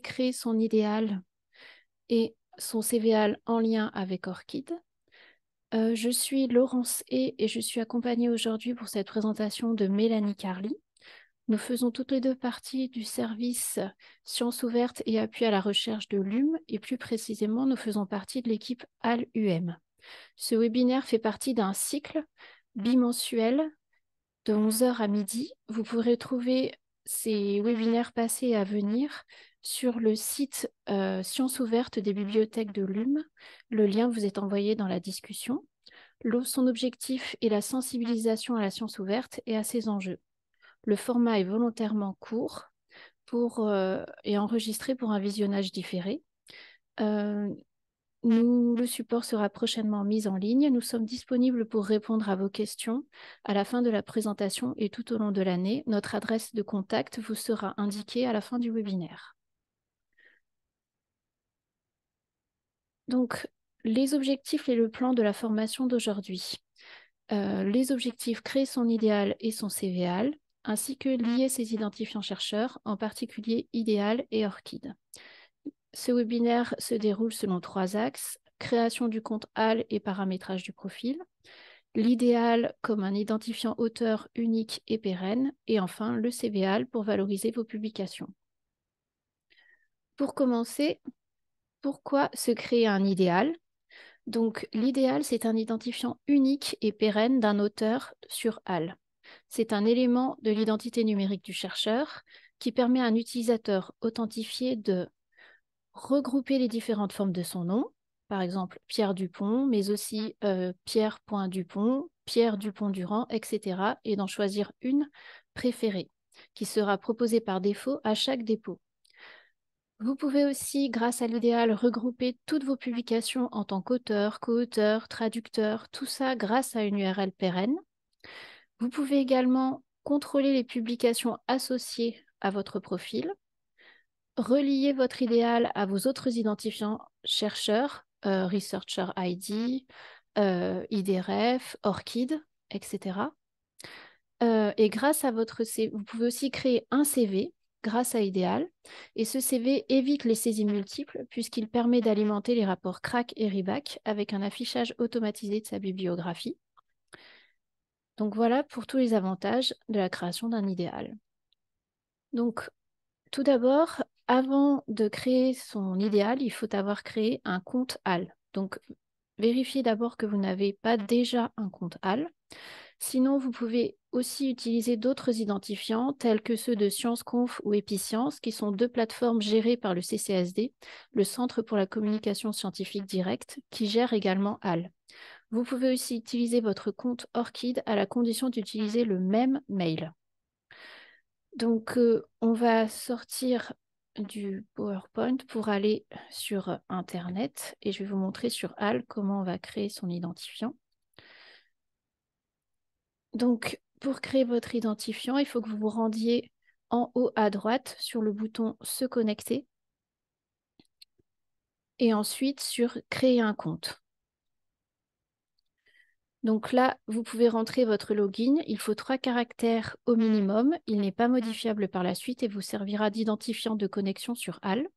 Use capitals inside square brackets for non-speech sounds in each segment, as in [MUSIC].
créer son idéal et son CVAL en lien avec Orchid. Euh, je suis Laurence E et je suis accompagnée aujourd'hui pour cette présentation de Mélanie Carly. Nous faisons toutes les deux partie du service Sciences ouvertes et appui à la recherche de l'UM et plus précisément nous faisons partie de l'équipe ALUM. Ce webinaire fait partie d'un cycle bimensuel de 11h à midi. Vous pourrez trouver ces webinaires passés et à venir sur le site euh, Sciences ouvertes des bibliothèques de l'UM. Le lien vous est envoyé dans la discussion. Son objectif est la sensibilisation à la science ouverte et à ses enjeux. Le format est volontairement court pour, euh, et enregistré pour un visionnage différé. Euh, nous, le support sera prochainement mis en ligne. Nous sommes disponibles pour répondre à vos questions à la fin de la présentation et tout au long de l'année. Notre adresse de contact vous sera indiquée à la fin du webinaire. Donc, les objectifs et le plan de la formation d'aujourd'hui. Euh, les objectifs créer son idéal et son CVAL, ainsi que lier ses identifiants chercheurs, en particulier idéal et orchid. Ce webinaire se déroule selon trois axes création du compte AL et paramétrage du profil, l'idéal comme un identifiant auteur unique et pérenne, et enfin le CVAL pour valoriser vos publications. Pour commencer, pourquoi se créer un idéal Donc l'idéal, c'est un identifiant unique et pérenne d'un auteur sur AL. C'est un élément de l'identité numérique du chercheur qui permet à un utilisateur authentifié de regrouper les différentes formes de son nom, par exemple Pierre Dupont, mais aussi euh, Point Dupont, Pierre Dupont-Durand, etc., et d'en choisir une préférée, qui sera proposée par défaut à chaque dépôt. Vous pouvez aussi, grâce à l'idéal, regrouper toutes vos publications en tant qu'auteur, co-auteur, traducteur, tout ça grâce à une URL pérenne. Vous pouvez également contrôler les publications associées à votre profil, relier votre idéal à vos autres identifiants chercheurs, euh, Researcher ID, euh, IDRF, ORCID, etc. Euh, et grâce à votre CV, vous pouvez aussi créer un CV grâce à Idéal. Et ce CV évite les saisies multiples puisqu'il permet d'alimenter les rapports CRAC et RIBAC avec un affichage automatisé de sa bibliographie. Donc voilà pour tous les avantages de la création d'un idéal. Donc tout d'abord, avant de créer son idéal, il faut avoir créé un compte AL. Donc vérifiez d'abord que vous n'avez pas déjà un compte AL, Sinon, vous pouvez aussi utiliser d'autres identifiants tels que ceux de ScienceConf ou Episcience, qui sont deux plateformes gérées par le CCSD, le Centre pour la communication scientifique directe, qui gère également HAL. Vous pouvez aussi utiliser votre compte ORCID à la condition d'utiliser le même mail. Donc, euh, on va sortir du PowerPoint pour aller sur Internet et je vais vous montrer sur HAL comment on va créer son identifiant. Donc, pour créer votre identifiant, il faut que vous vous rendiez en haut à droite sur le bouton Se connecter et ensuite sur Créer un compte. Donc là, vous pouvez rentrer votre login. Il faut trois caractères au minimum. Il n'est pas modifiable par la suite et vous servira d'identifiant de connexion sur Al.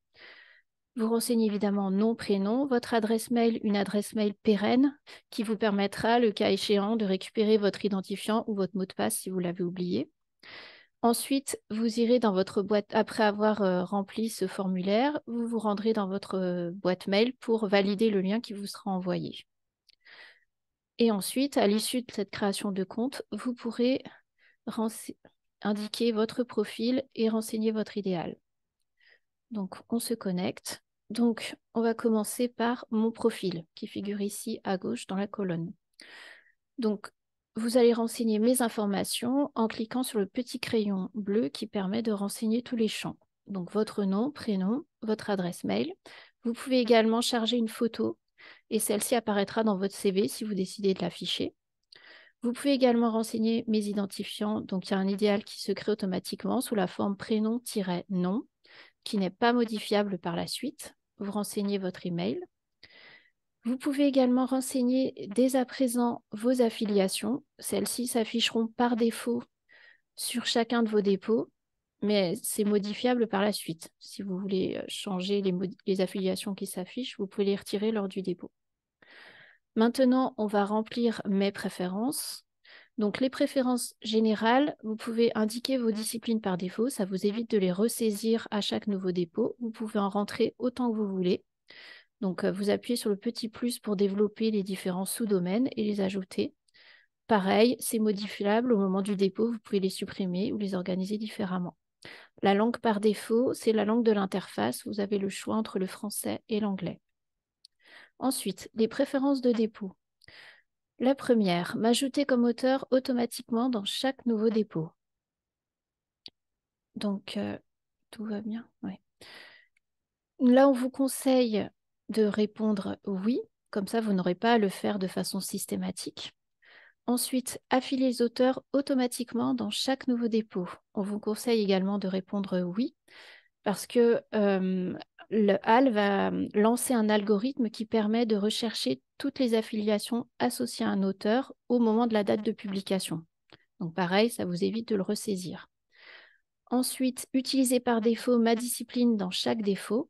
Vous renseignez évidemment nom, prénom, votre adresse mail, une adresse mail pérenne qui vous permettra, le cas échéant, de récupérer votre identifiant ou votre mot de passe si vous l'avez oublié. Ensuite, vous irez dans votre boîte, après avoir euh, rempli ce formulaire, vous vous rendrez dans votre euh, boîte mail pour valider le lien qui vous sera envoyé. Et ensuite, à l'issue de cette création de compte, vous pourrez indiquer votre profil et renseigner votre idéal. Donc, on se connecte. Donc, on va commencer par mon profil qui figure ici à gauche dans la colonne. Donc, vous allez renseigner mes informations en cliquant sur le petit crayon bleu qui permet de renseigner tous les champs. Donc, votre nom, prénom, votre adresse mail. Vous pouvez également charger une photo et celle-ci apparaîtra dans votre CV si vous décidez de l'afficher. Vous pouvez également renseigner mes identifiants. Donc, il y a un idéal qui se crée automatiquement sous la forme prénom-nom qui n'est pas modifiable par la suite vous renseignez votre email. Vous pouvez également renseigner dès à présent vos affiliations. Celles-ci s'afficheront par défaut sur chacun de vos dépôts, mais c'est modifiable par la suite. Si vous voulez euh, changer les, les affiliations qui s'affichent, vous pouvez les retirer lors du dépôt. Maintenant, on va remplir mes préférences. Donc les préférences générales, vous pouvez indiquer vos disciplines par défaut, ça vous évite de les ressaisir à chaque nouveau dépôt. Vous pouvez en rentrer autant que vous voulez. Donc euh, vous appuyez sur le petit plus pour développer les différents sous-domaines et les ajouter. Pareil, c'est modifiable au moment du dépôt, vous pouvez les supprimer ou les organiser différemment. La langue par défaut, c'est la langue de l'interface, vous avez le choix entre le français et l'anglais. Ensuite, les préférences de dépôt. La première, m'ajouter comme auteur automatiquement dans chaque nouveau dépôt. Donc, euh, tout va bien. Là, on vous conseille de répondre oui, comme ça, vous n'aurez pas à le faire de façon systématique. Ensuite, affiler les auteurs automatiquement dans chaque nouveau dépôt. On vous conseille également de répondre oui, parce que euh, le HAL va lancer un algorithme qui permet de rechercher toutes les affiliations associées à un auteur au moment de la date de publication. Donc pareil, ça vous évite de le ressaisir. Ensuite, utilisez par défaut ma discipline dans chaque défaut,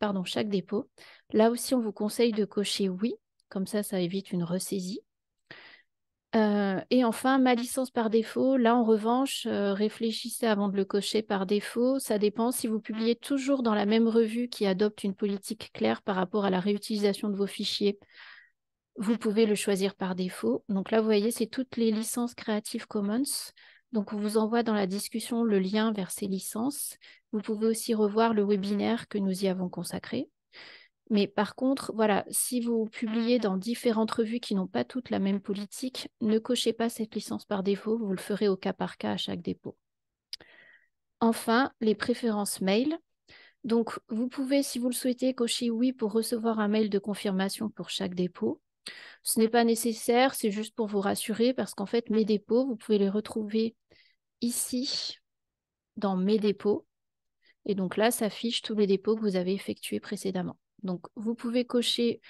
pardon, chaque dépôt. Là aussi, on vous conseille de cocher oui, comme ça, ça évite une ressaisie. Euh, et enfin, ma licence par défaut, là en revanche, euh, réfléchissez avant de le cocher par défaut. Ça dépend si vous publiez toujours dans la même revue qui adopte une politique claire par rapport à la réutilisation de vos fichiers. Vous pouvez le choisir par défaut. Donc là, vous voyez, c'est toutes les licences Creative Commons. Donc, on vous envoie dans la discussion le lien vers ces licences. Vous pouvez aussi revoir le webinaire que nous y avons consacré. Mais par contre, voilà, si vous publiez dans différentes revues qui n'ont pas toutes la même politique, ne cochez pas cette licence par défaut, vous le ferez au cas par cas à chaque dépôt. Enfin, les préférences mail. Donc, vous pouvez, si vous le souhaitez, cocher oui pour recevoir un mail de confirmation pour chaque dépôt. Ce n'est pas nécessaire, c'est juste pour vous rassurer parce qu'en fait, mes dépôts, vous pouvez les retrouver ici dans mes dépôts. Et donc là, ça affiche tous les dépôts que vous avez effectués précédemment. Donc, vous pouvez cocher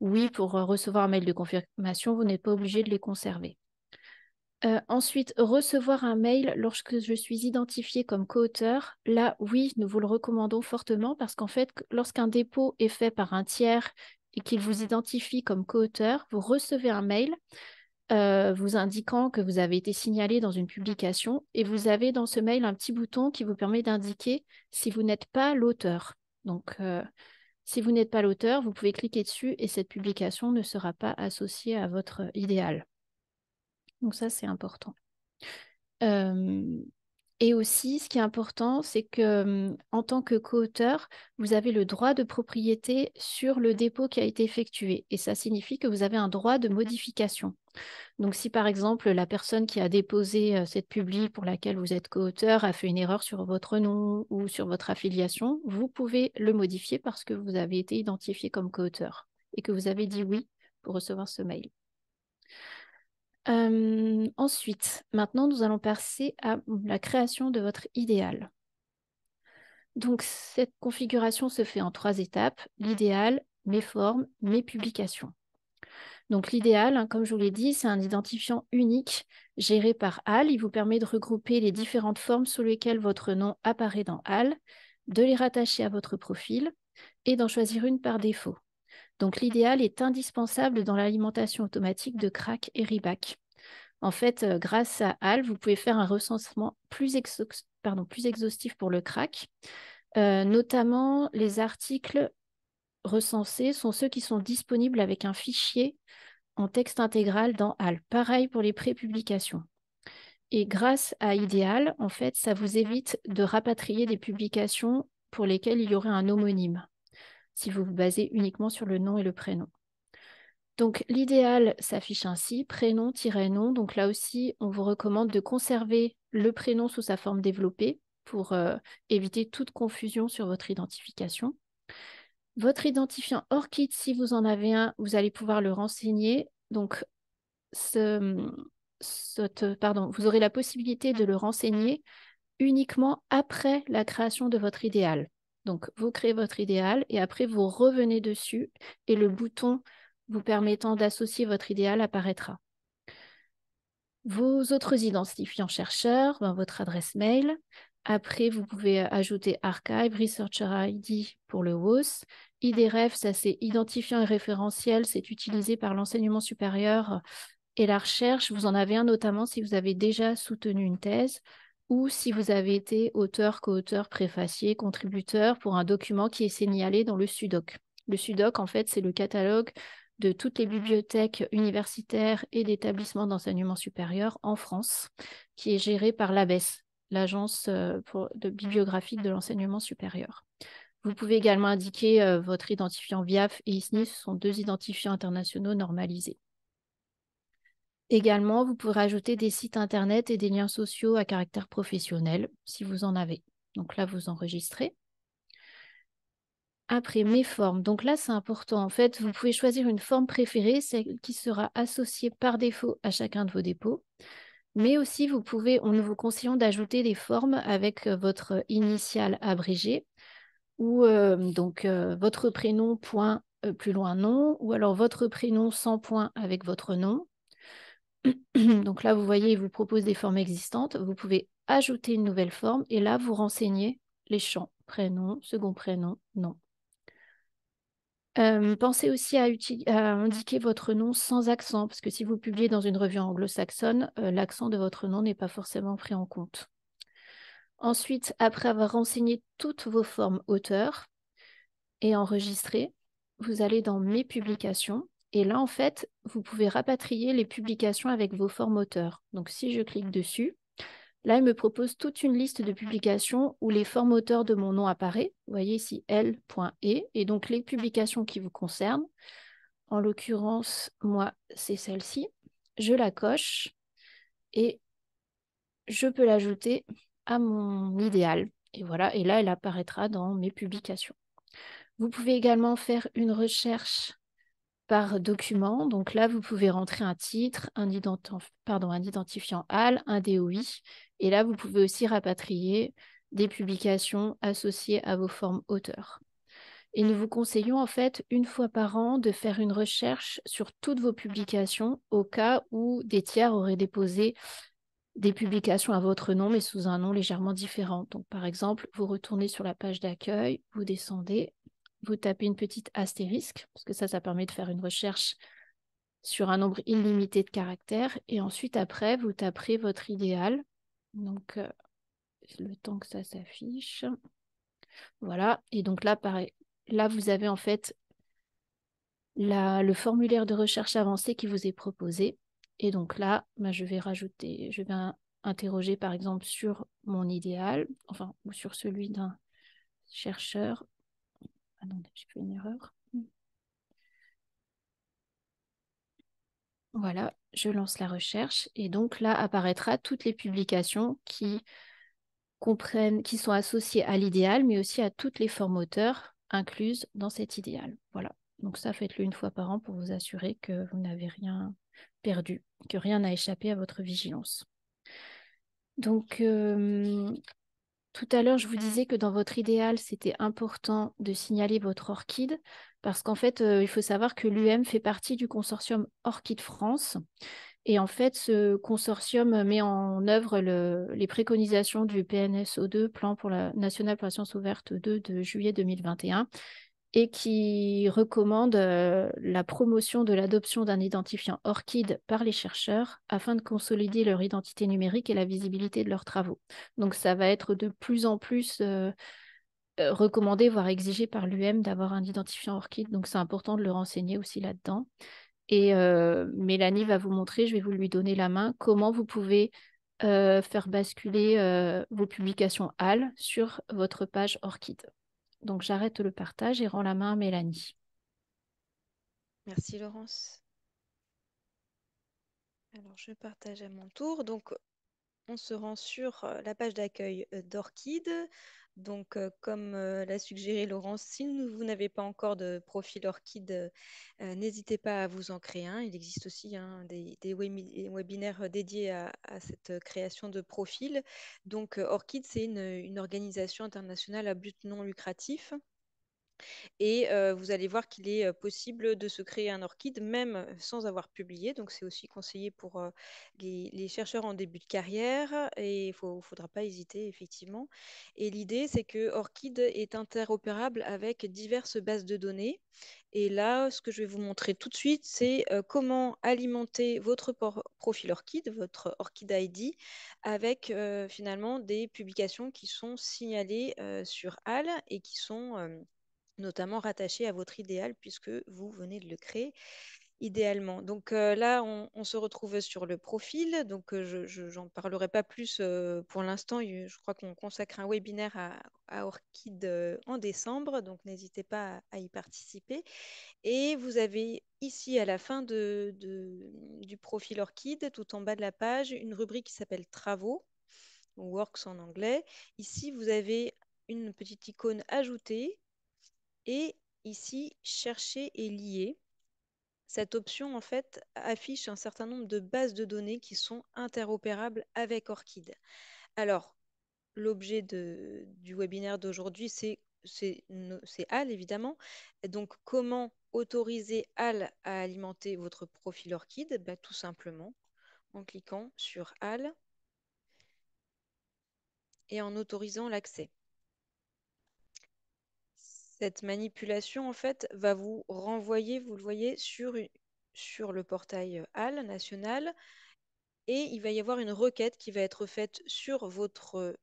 oui pour euh, recevoir un mail de confirmation, vous n'êtes pas obligé de les conserver. Euh, ensuite, recevoir un mail lorsque je suis identifié comme co-auteur. Là, oui, nous vous le recommandons fortement parce qu'en fait, lorsqu'un dépôt est fait par un tiers et qu'il vous identifie comme co-auteur, vous recevez un mail euh, vous indiquant que vous avez été signalé dans une publication et vous avez dans ce mail un petit bouton qui vous permet d'indiquer si vous n'êtes pas l'auteur. Donc, euh, si vous n'êtes pas l'auteur, vous pouvez cliquer dessus et cette publication ne sera pas associée à votre idéal. Donc ça, c'est important. Euh, et aussi, ce qui est important, c'est que mmh, en tant que co-auteur, vous avez le droit de propriété sur le dépôt qui a été effectué. Et ça signifie que vous avez un droit de mmh. modification. Donc, si par exemple la personne qui a déposé cette publie pour laquelle vous êtes co-auteur a fait une erreur sur votre nom ou sur votre affiliation, vous pouvez le modifier parce que vous avez été identifié comme co-auteur et que vous avez dit oui pour recevoir ce mail ensuite, maintenant, nous allons passer à la création de votre idéal. Donc, cette configuration se fait en trois étapes. Mmh. L'idéal, mes formes, mes publications. Donc, l'idéal, hein, comme je vous l'ai dit, c'est un identifiant unique géré par HAL. Il vous permet de regrouper les différentes formes sous lesquelles votre nom apparaît dans HAL, de les rattacher à votre profil et d'en choisir une par défaut. Donc l'idéal est indispensable dans l'alimentation automatique de crack et Ribac. En fait, euh, grâce à HAL, vous pouvez faire un recensement plus, exhaustif pour le crack. Euh, notamment, les articles recensés sont ceux qui sont disponibles avec un fichier en texte intégral dans HAL. Pareil pour les prépublications. Et grâce à Idéal, en fait, ça vous évite de rapatrier des publications pour lesquelles il y aurait un homonyme si vous vous basez uniquement sur le nom et le prénom. Donc l'idéal s'affiche ainsi, prénom-nom. Donc là aussi, on vous recommande de conserver le prénom sous sa forme développée pour euh, éviter toute confusion sur votre identification. Votre identifiant Orchid, si vous en avez un, vous allez pouvoir le renseigner. Donc, ce, vous aurez la possibilité de le renseigner uniquement après la création de votre idéal. Donc, vous créez votre idéal et après, vous revenez dessus et le bouton vous permettant d'associer votre idéal apparaîtra. Vos autres identifiants chercheurs, ben, votre adresse mail. Après, vous pouvez ajouter Archive, Researcher ID pour le WOS. IDREF, ça c'est identifiant et référentiel, c'est utilisé par l'enseignement supérieur et la recherche. Vous en avez un notamment si vous avez déjà soutenu une thèse ou si vous avez été auteur, co-auteur, préfacier, contributeur pour un document qui est signalé dans le SUDOC. Le SUDOC, en fait, c'est le catalogue de toutes les bibliothèques universitaires et d'établissements d'enseignement supérieur en France, qui est géré par l'ABES, l'Agence euh, de bibliographique de l'enseignement supérieur. Vous pouvez également indiquer euh, votre identifiant VIAF et ISNI, ce sont deux identifiants internationaux normalisés. Également, vous pourrez ajouter des sites internet et des liens sociaux à caractère professionnel si vous en avez. Donc là, vous enregistrez. Après, mes formes. Donc là, c'est important. En fait, vous pouvez choisir une forme préférée, celle qui sera associée par défaut à chacun de vos dépôts. Mais aussi, vous pouvez, on nous vous conseillons d'ajouter des formes avec euh, votre initiale abrégée ou euh, donc euh, votre prénom point plus loin nom ou alors votre prénom sans point avec votre nom [CLEARS THROAT] Donc là, vous voyez, il vous propose des formes existantes. Vous pouvez ajouter une nouvelle forme et là, vous renseignez les champs prénom, second prénom, nom. Euh, pensez aussi à, indiquer votre nom sans accent, parce que si vous publiez dans une revue anglo-saxonne, euh, l'accent de votre nom n'est pas forcément pris en compte. Ensuite, après avoir renseigné toutes vos formes auteurs et enregistré, vous allez dans Mes publications et là, en fait, vous pouvez rapatrier les publications avec vos formes auteurs. Donc, si je clique dessus, là, il me propose toute une liste de publications où les formes auteurs de mon nom apparaissent. Vous voyez ici L.E et donc les publications qui vous concernent. En l'occurrence, moi, c'est celle-ci. Je la coche et je peux l'ajouter à mon idéal. Et voilà, et là, elle apparaîtra dans mes publications. Vous pouvez également faire une recherche par document. Donc là, vous pouvez rentrer un titre, un, un identifiant HAL, un DOI. Et là, vous pouvez aussi rapatrier des publications associées à vos formes auteurs. Et nous vous conseillons en fait une fois par an de faire une recherche sur toutes vos publications au cas où des tiers auraient déposé des publications à votre nom mais sous un nom légèrement différent. Donc par exemple, vous retournez sur la page d'accueil, vous descendez, vous tapez une petite astérisque, parce que ça, ça permet de faire une recherche sur un nombre illimité de caractères. Et ensuite, après, vous taperez votre idéal. Donc, euh, le temps que ça s'affiche. Voilà. Et donc là, pareil, là, vous avez en fait la, le formulaire de recherche avancée qui vous est proposé. Et donc là, ben, je vais rajouter, je vais interroger par exemple sur mon idéal, enfin, ou sur celui d'un chercheur. Attendez, j'ai une erreur. Voilà, je lance la recherche et donc là apparaîtra toutes les publications qui comprennent, qui sont associées à l'idéal, mais aussi à toutes les formes auteurs incluses dans cet idéal. Voilà. Donc ça, faites-le une fois par an pour vous assurer que vous n'avez rien perdu, que rien n'a échappé à votre vigilance. Donc, euh, tout à l'heure, je vous mmh. disais que dans votre idéal, c'était important de signaler votre orchide, parce qu'en fait, il faut savoir que l'UM fait partie du consortium Orchide France. Et en fait, ce consortium met en œuvre les préconisations du PNSO2, Plan pour la, Nationale pour la science ouverte 2 de juillet 2021, et qui recommande euh, la promotion de l'adoption d'un identifiant ORCID par les chercheurs afin de consolider leur identité numérique et la visibilité de leurs travaux. Donc ça va être de plus en plus euh, euh, recommandé, voire exigé par l'UM d'avoir un identifiant ORCID, donc c'est important de le renseigner aussi là-dedans. Et Mélanie va vous montrer, je vais vous lui donner la main, comment vous pouvez faire basculer vos publications HAL sur votre page ORCID. Donc j'arrête le partage et rends la main à Mélanie. Merci Laurence. Alors je partage à mon tour. Donc on se rend sur la page d'accueil d'Orchid. Donc, comme l'a suggéré Laurence, si vous n'avez pas encore de profil Orchid, euh, n'hésitez pas à vous en créer un. Il existe aussi hein, des, webinaires dédiés à, cette création de profil. Donc, Orchid, c'est une organisation internationale à but non lucratif et euh, vous allez voir qu'il est euh, possible de se créer un orchid même sans avoir publié. Donc c'est aussi conseillé pour euh, les, chercheurs en début de carrière et il ne faudra pas hésiter effectivement. Et l'idée c'est que Orchid est interopérable avec diverses bases de données. Et là, ce que je vais vous montrer tout de suite, c'est comment alimenter votre profil Orchid, votre Orchid ID, avec finalement des publications qui sont signalées sur HAL e et qui sont notamment rattaché à votre idéal puisque vous venez de le créer idéalement. Donc euh, là, on, se retrouve sur le profil. Donc euh, je n'en parlerai pas plus euh, pour l'instant. Je crois qu'on consacre un webinaire à, Orchid en décembre, donc n'hésitez pas à, y participer. Et vous avez ici à la fin du profil Orchid, tout en bas de la page, une rubrique qui s'appelle Travaux. Works en anglais. Ici, vous avez une petite icône ajoutée et ici, chercher et lier. Cette option, en fait, affiche un certain nombre de bases de données qui sont interopérables avec Orchid. Alors, l'objet du webinaire d'aujourd'hui, c'est AL, évidemment. Donc, comment autoriser AL à alimenter votre profil Orchid bah, Tout simplement en cliquant sur AL et en autorisant l'accès cette manipulation, en fait, va vous renvoyer, vous le voyez, sur, sur le portail HAL national. Et il va y avoir une requête qui va être faite sur votre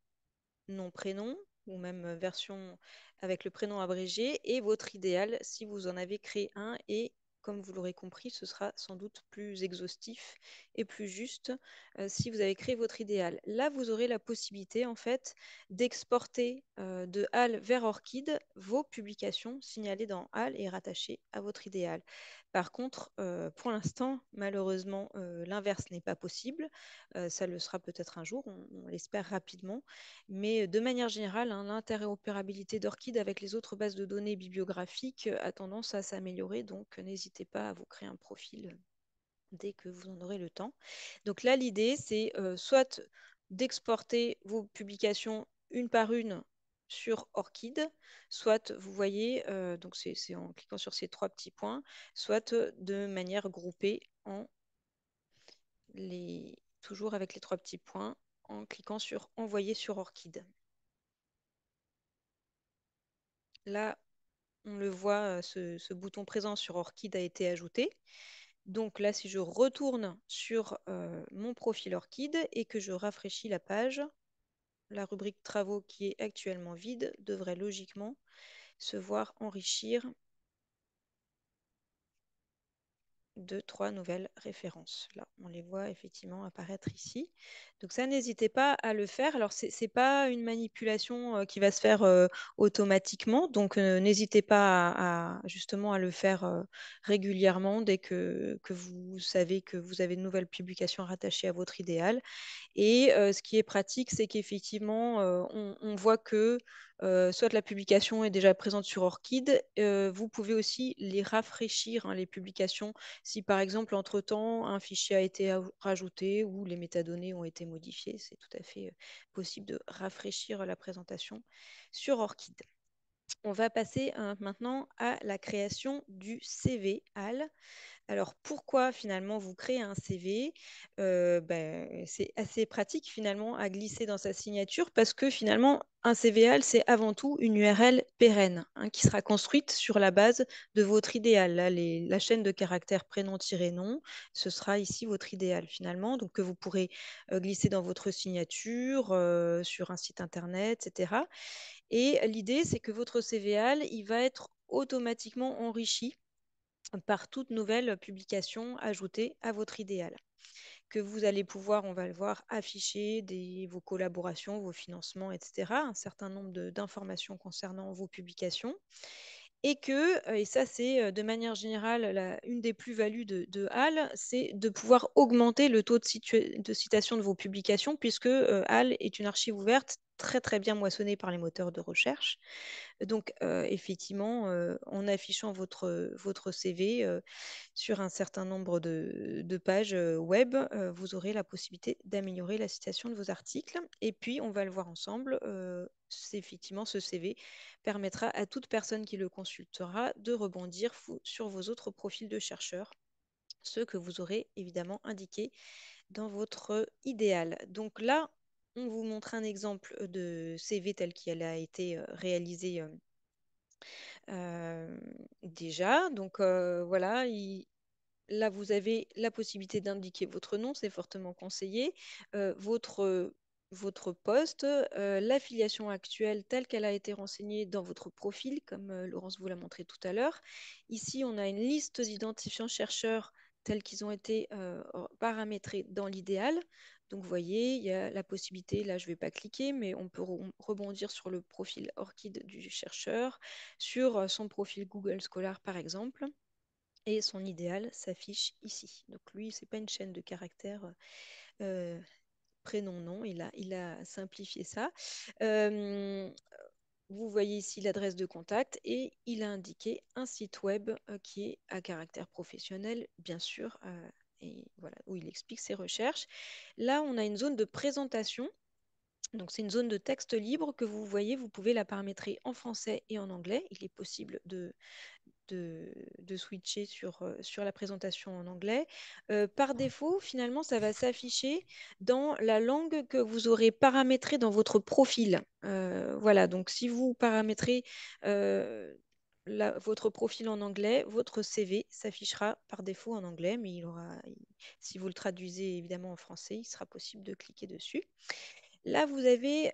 nom-prénom, ou même version avec le prénom abrégé, et votre idéal si vous en avez créé un, et comme vous l'aurez compris, ce sera sans doute plus exhaustif et plus juste euh, si vous avez créé votre idéal. Là, vous aurez la possibilité en fait d'exporter euh, de HAL vers Orchid vos publications signalées dans HAL et rattachées à votre idéal. Par contre, euh, pour l'instant, malheureusement, l'inverse n'est pas possible. ça le sera peut-être un jour, on, l'espère rapidement. Mais de manière générale, hein, l'interopérabilité d'Orchid avec les autres bases de données bibliographiques a tendance à s'améliorer, donc n'hésitez pas à vous créer un profil dès que vous en aurez le temps. Donc là, l'idée, c'est euh, soit d'exporter vos publications une par une sur Orchid, soit vous voyez, euh, donc c'est en cliquant sur ces trois petits points, soit de manière groupée en les toujours avec les trois petits points en cliquant sur envoyer sur Orchid. Là, on le voit, euh, ce, bouton présent sur Orchid a été ajouté. Donc là, si je retourne sur euh, mon profil Orchid et que je rafraîchis la page, la rubrique travaux qui est actuellement vide devrait logiquement se voir enrichir deux, trois nouvelles références. Là, on les voit effectivement apparaître ici. Donc ça, n'hésitez pas à le faire. Alors, ce n'est pas une manipulation euh, qui va se faire euh, automatiquement, donc euh, n'hésitez pas à, justement à le faire régulièrement dès que, vous savez que vous avez de nouvelles publications rattachées à votre idéal. Et ce qui est pratique, c'est qu'effectivement, on voit que euh, soit la publication est déjà présente sur Orchid. Euh, vous pouvez aussi les rafraîchir, hein, les publications, si par exemple, entre-temps, un fichier a été rajouté ou les métadonnées ont été modifiées. C'est tout à fait euh, possible de rafraîchir la présentation sur Orchid. On va passer hein, maintenant à la création du CV Al. Alors pourquoi finalement vous créez un CV euh, ben, C'est assez pratique finalement à glisser dans sa signature parce que finalement un CVL, c'est avant tout une URL pérenne hein, qui sera construite sur la base de votre idéal. la chaîne de caractères prénom-nom, ce sera ici votre idéal finalement, donc que vous pourrez euh, glisser dans votre signature, euh, sur un site internet, etc. Et l'idée c'est que votre CVL, il va être automatiquement enrichi par toute nouvelle publication ajoutée à votre idéal que vous allez pouvoir, on va le voir, afficher vos collaborations, vos financements, etc., un certain nombre d'informations concernant vos publications, et que, et ça c'est de manière générale une des plus-values de, HAL, c'est de pouvoir augmenter le taux de, citation de vos publications, puisque HAL est une archive ouverte très très bien moissonnée par les moteurs de recherche. Donc effectivement, en affichant votre, votre CV sur un certain nombre de, de pages web, vous aurez la possibilité d'améliorer la citation de vos articles. Et puis, on va le voir ensemble, effectivement, ce CV permettra à toute personne qui le consultera de rebondir sur vos autres profils de chercheurs, ceux que vous aurez évidemment indiqués dans votre idéal. Donc là, on vous montre un exemple de CV tel qu'il a été euh, réalisé euh, euh, déjà. Donc voilà, là vous avez la possibilité d'indiquer votre nom, c'est fortement conseillé, votre votre poste, euh, l'affiliation actuelle telle qu'elle a été renseignée dans votre profil, comme euh, Laurence vous l'a montré tout à l'heure. Ici, on a une liste d'identifiants chercheurs tels qu'ils ont été euh, paramétrés dans l'idéal. Donc, vous voyez, il y a la possibilité, là, je ne vais pas cliquer, mais on peut rebondir sur le profil Orchid du chercheur, sur son profil Google Scholar, par exemple. Et son idéal s'affiche ici. Donc, lui, ce n'est pas une chaîne de caractères prénom, nom. Il a, il a simplifié ça. vous voyez ici l'adresse de contact et il a indiqué un site web qui est à caractère professionnel, bien sûr, et voilà, où il explique ses recherches. Là, on a une zone de présentation. Donc c'est une zone de texte libre que vous voyez, vous pouvez la paramétrer en français et en anglais. Il est possible de de, switcher sur, euh, sur, la présentation en anglais. Euh, par défaut, finalement, ça va s'afficher dans la langue que vous aurez paramétrée dans votre profil. Euh, voilà, donc si vous paramétrez votre profil en anglais, votre CV s'affichera par défaut en anglais, mais il aura, si vous le traduisez évidemment en français, il sera possible de cliquer dessus. Là, vous avez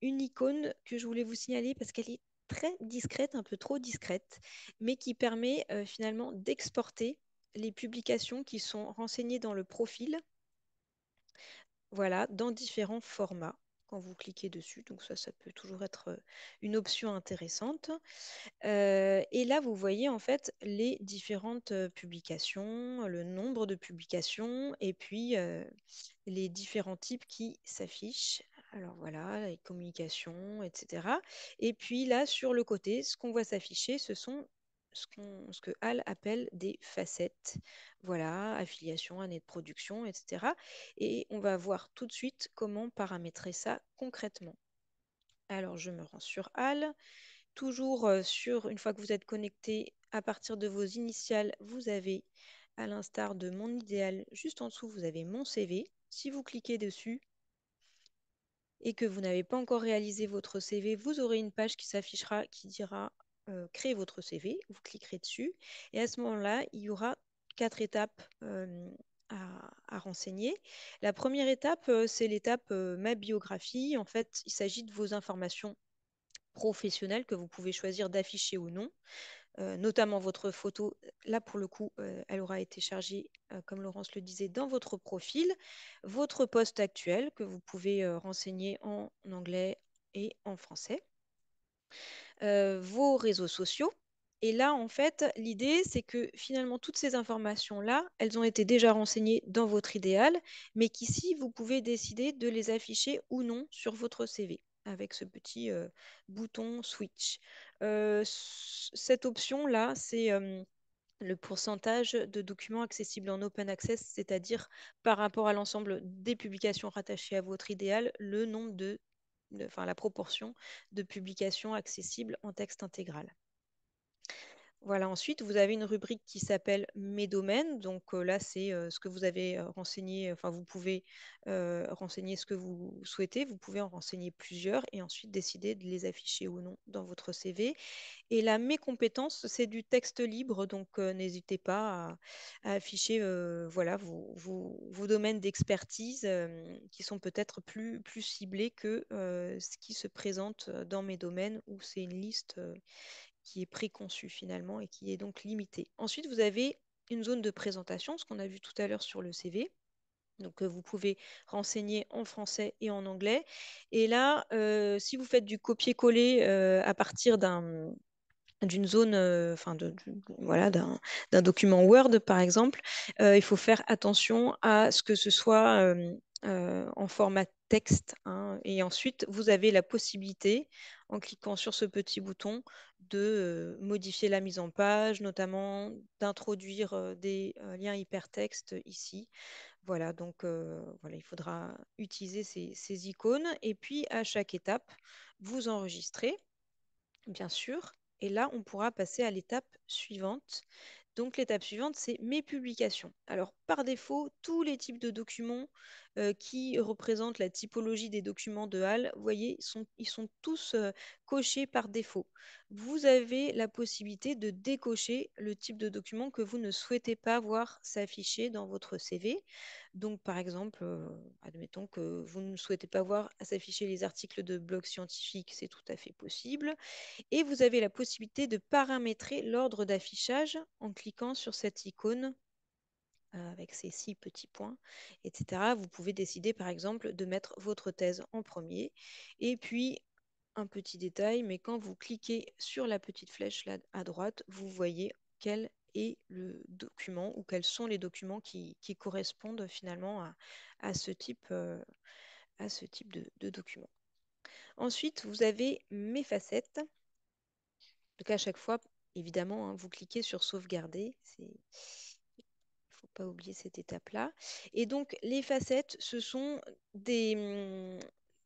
une icône que je voulais vous signaler parce qu'elle est très discrète, un peu trop discrète, mais qui permet euh, finalement d'exporter les publications qui sont renseignées dans le profil, voilà, dans différents formats quand vous cliquez dessus. Donc ça, ça peut toujours être euh, une option intéressante. Euh, et là, vous voyez en fait les différentes publications, le nombre de publications et puis les différents types qui s'affichent alors voilà, les communications, etc. Et puis là, sur le côté, ce qu'on voit s'afficher, ce sont ce, que Al appelle des facettes. Voilà, affiliation, année de production, etc. Et on va voir tout de suite comment paramétrer ça concrètement. Alors je me rends sur Al. Toujours euh, sur, une fois que vous êtes connecté, à partir de vos initiales, vous avez, à l'instar de mon idéal, juste en dessous, vous avez mon CV. Si vous cliquez dessus, et que vous n'avez pas encore réalisé votre CV, vous aurez une page qui s'affichera qui dira euh, créer votre CV. Vous cliquerez dessus et à ce moment-là, il y aura quatre étapes euh, à, renseigner. La première étape, euh, c'est l'étape ma biographie. En fait, il s'agit de vos informations professionnelles que vous pouvez choisir d'afficher ou non. Euh, notamment votre photo. Là, pour le coup, euh, elle aura été chargée, euh, comme Laurence le disait, dans votre profil, votre poste actuel que vous pouvez renseigner en anglais et en français, vos réseaux sociaux. Et là, en fait, l'idée, c'est que finalement, toutes ces informations-là, elles ont été déjà renseignées dans votre idéal, mais qu'ici, vous pouvez décider de les afficher ou non sur votre CV avec ce petit bouton switch. Euh, cette option-là, c'est le pourcentage de documents accessibles en open access, c'est-à-dire par rapport à l'ensemble des publications rattachées à votre idéal, le nombre enfin, la proportion de publications accessibles en texte intégral. Voilà, ensuite, vous avez une rubrique qui s'appelle Mes domaines. Donc euh, là, c'est euh, ce que vous avez euh, renseigné, enfin, vous pouvez renseigner ce que vous souhaitez, vous pouvez en renseigner plusieurs et ensuite décider de les afficher ou non dans votre CV. Et là, Mes compétences, c'est du texte libre, donc n'hésitez pas à, afficher voilà, vos, domaines d'expertise qui sont peut-être plus, plus ciblés que ce qui se présente dans Mes domaines où c'est une liste qui est préconçu finalement et qui est donc limité. Ensuite, vous avez une zone de présentation, ce qu'on a vu tout à l'heure sur le CV. Donc euh, vous pouvez renseigner en français et en anglais. Et là, euh, si vous faites du copier-coller euh, à partir d'un d'une zone, enfin de voilà, d'un document Word par exemple, il faut faire attention à ce que ce soit en format texte. Hein, et ensuite, vous avez la possibilité, en cliquant sur ce petit bouton, de euh, modifier la mise en page, notamment d'introduire euh, des euh, liens hypertextes ici. Voilà, donc voilà, il faudra utiliser ces, icônes. Et puis, à chaque étape, vous enregistrez, bien sûr. Et là, on pourra passer à l'étape suivante. Donc, l'étape suivante, c'est mes publications. Alors, par défaut, tous les types de documents euh, qui représentent la typologie des documents de Hall, vous voyez, ils sont tous euh, cochés par défaut. Vous avez la possibilité de décocher le type de document que vous ne souhaitez pas voir s'afficher dans votre CV. Donc, par exemple, euh, admettons que vous ne souhaitez pas voir s'afficher les articles de blog scientifique, c'est tout à fait possible. Et vous avez la possibilité de paramétrer l'ordre d'affichage en cliquant sur cette icône euh, avec ces six petits points, etc. Vous pouvez décider par exemple de mettre votre thèse en premier. Et puis, un petit détail, mais quand vous cliquez sur la petite flèche là à droite, vous voyez quel est le document ou quels sont les documents qui, correspondent finalement à, ce type, euh, de, document. Ensuite, vous avez mes facettes. Donc à chaque fois, évidemment, hein, vous cliquez sur sauvegarder pas oublier cette étape-là. Et donc, les facettes, ce sont des hum,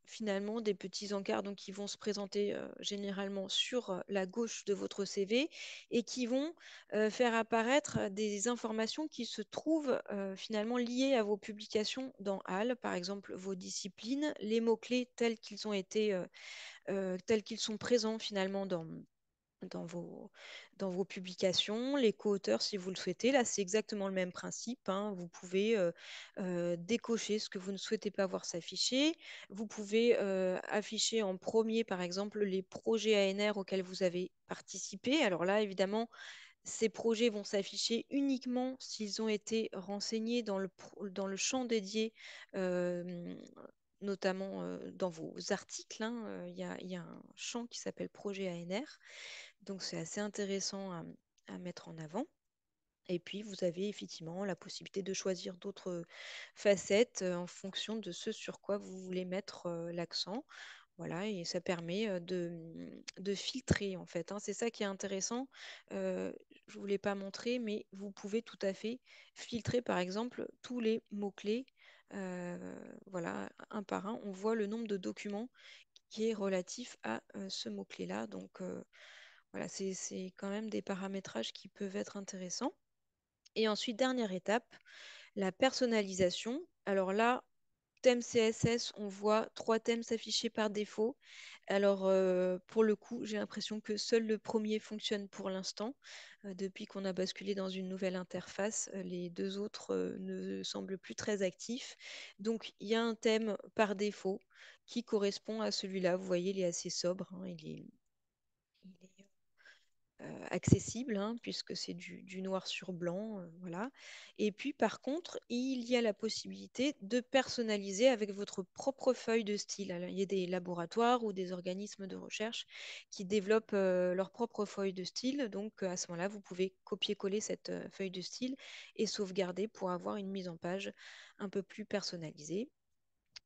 finalement des petits encarts donc, qui vont se présenter euh, généralement sur euh, la gauche de votre CV et qui vont euh, faire apparaître des informations qui se trouvent finalement liées à vos publications dans HAL, par exemple vos disciplines, les mots-clés tels qu'ils ont été, tels qu'ils sont présents finalement dans, dans vos, publications, les co-auteurs si vous le souhaitez. Là, c'est exactement le même principe. Hein. Vous pouvez euh, euh, décocher ce que vous ne souhaitez pas voir s'afficher. Vous pouvez euh, afficher en premier, par exemple, les projets ANR auxquels vous avez participé. Alors là, évidemment, ces projets vont s'afficher uniquement s'ils ont été renseignés dans le, dans le champ dédié notamment dans vos articles. Hein. Il y, a un champ qui s'appelle projet ANR. Donc c'est assez intéressant à, mettre en avant. Et puis, vous avez effectivement la possibilité de choisir d'autres facettes euh, en fonction de ce sur quoi vous voulez mettre euh, l'accent. Voilà, et ça permet euh, de, filtrer, en fait. Hein. C'est ça qui est intéressant. je ne vous l'ai pas montré, mais vous pouvez tout à fait filtrer, par exemple, tous les mots-clés. voilà, un par un. On voit le nombre de documents qui est relatif à ce mot-clé-là. Donc, voilà, c'est quand même des paramétrages qui peuvent être intéressants. Et ensuite, dernière étape, la personnalisation. Alors là, thème CSS, on voit trois thèmes s'afficher par défaut. Alors, euh, pour le coup, j'ai l'impression que seul le premier fonctionne pour l'instant. Euh, depuis qu'on a basculé dans une nouvelle interface, euh, les deux autres ne semblent plus très actifs. Donc, il y a un thème par défaut qui correspond à celui-là. Vous voyez, il est assez sobre. Hein, il, est, euh, accessible, hein, puisque c'est du, noir sur blanc. Euh, voilà. Et puis, par contre, il y a la possibilité de personnaliser avec votre propre feuille de style. il y a des laboratoires ou des organismes de recherche qui développent euh, leur propre feuille de style. Donc, à ce moment-là, vous pouvez copier-coller cette feuille de style et sauvegarder pour avoir une mise en page un peu plus personnalisée.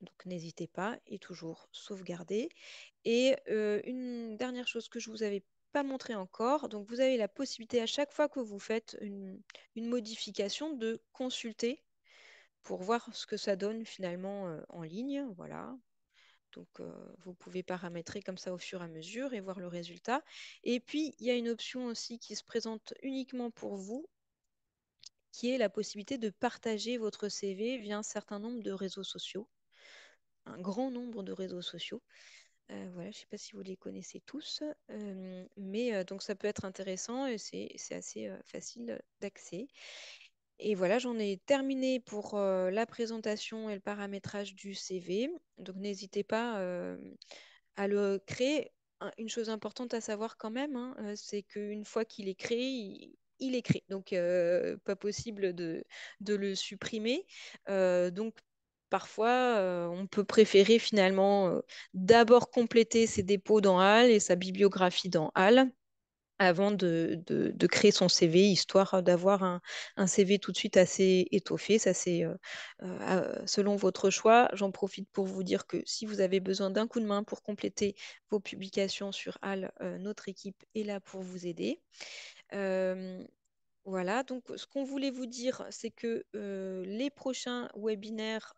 Donc n'hésitez pas et toujours sauvegarder. Et une dernière chose que je vous avais pas montré encore. Donc vous avez la possibilité à chaque fois que vous faites une, modification de consulter pour voir ce que ça donne finalement euh, en ligne. Voilà. Donc euh, vous pouvez paramétrer comme ça au fur et à mesure et voir le résultat. Et puis il y a une option aussi qui se présente uniquement pour vous qui est la possibilité de partager votre CV via un certain nombre de réseaux sociaux, un grand nombre de réseaux sociaux. Euh, voilà, je ne sais pas si vous les connaissez tous, euh, mais euh, donc ça peut être intéressant et c'est assez facile d'accès. Et voilà, j'en ai terminé pour la présentation et le paramétrage du CV. Donc n'hésitez pas à le créer. Une chose importante à savoir quand même, hein, c'est qu'une fois qu'il est créé, il, est créé. Donc pas possible de, le supprimer. donc Parfois, euh, on peut préférer finalement euh, d'abord compléter ses dépôts dans HAL et sa bibliographie dans HAL avant de, créer son CV, histoire d'avoir un, CV tout de suite assez étoffé. Ça, c'est euh, selon votre choix. J'en profite pour vous dire que si vous avez besoin d'un coup de main pour compléter vos publications sur HAL, notre équipe est là pour vous aider. Voilà, donc ce qu'on voulait vous dire, c'est que les prochains webinaires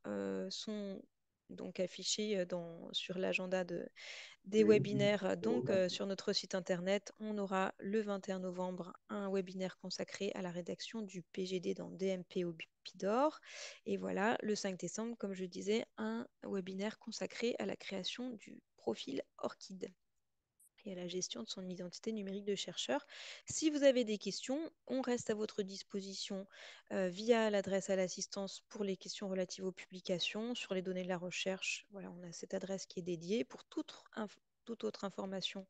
sont donc affichés sur l'agenda des webinaires. Donc sur notre site internet, on aura le 21 novembre un webinaire consacré à la rédaction du PGD dans DMP au Bipidor. Et voilà, le 5 décembre, comme je disais, un webinaire consacré à la création du profil Orchid et à la gestion de son identité numérique de chercheur. Si vous avez des questions, on reste à votre disposition euh, via l'adresse à l'assistance pour les questions relatives aux publications sur les données de la recherche. Voilà, on a cette adresse qui est dédiée. Pour toute, toute autre information,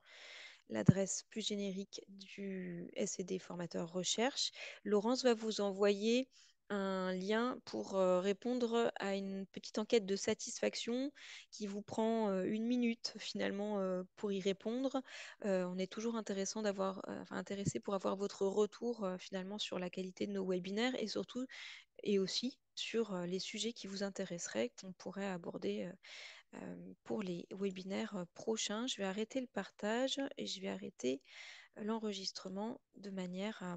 l'adresse plus générique du S&D e formateur recherche. Laurence va vous envoyer un lien pour euh, répondre à une petite enquête de satisfaction qui vous prend euh, une minute finalement euh, pour y répondre. on est toujours intéressant d'avoir, intéressé pour avoir votre retour finalement sur la qualité de nos webinaires et surtout et aussi sur les sujets qui vous intéresseraient qu'on pourrait aborder pour les webinaires prochains. Je vais arrêter le partage et je vais arrêter l'enregistrement de manière à